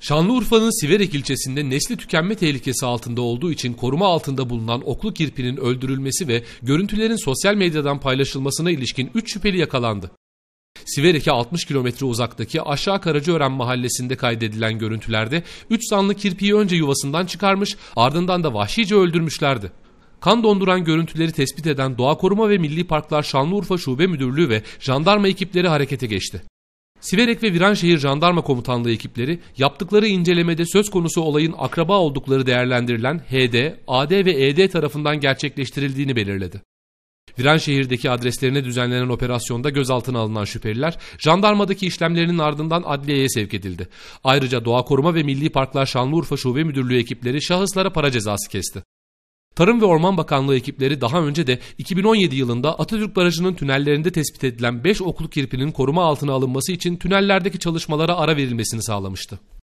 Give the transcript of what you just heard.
Şanlıurfa'nın Siverek ilçesinde nesli tükenme tehlikesi altında olduğu için koruma altında bulunan oklu kirpinin öldürülmesi ve görüntülerin sosyal medyadan paylaşılmasına ilişkin 3 şüpheli yakalandı. Siverek'e 60 kilometre uzaktaki Aşağı Karacaören mahallesinde kaydedilen görüntülerde 3 zanlı kirpiyi önce yuvasından çıkarmış ardından da vahşice öldürmüşlerdi. Kan donduran görüntüleri tespit eden Doğa Koruma ve Milli Parklar Şanlıurfa Şube Müdürlüğü ve jandarma ekipleri harekete geçti. Siverek ve Viranşehir Jandarma Komutanlığı ekipleri yaptıkları incelemede söz konusu olayın akraba oldukları değerlendirilen HD, AD ve ED tarafından gerçekleştirildiğini belirledi. Viranşehir'deki adreslerine düzenlenen operasyonda gözaltına alınan şüpheliler jandarmadaki işlemlerinin ardından adliyeye sevk edildi. Ayrıca Doğa Koruma ve Milli Parklar Şanlıurfa Şube Müdürlüğü ekipleri şahıslara para cezası kesti. Tarım ve Orman Bakanlığı ekipleri daha önce de 2017 yılında Atatürk Barajı'nın tünellerinde tespit edilen 5 oklu kirpinin koruma altına alınması için tünellerdeki çalışmalara ara verilmesini sağlamıştı.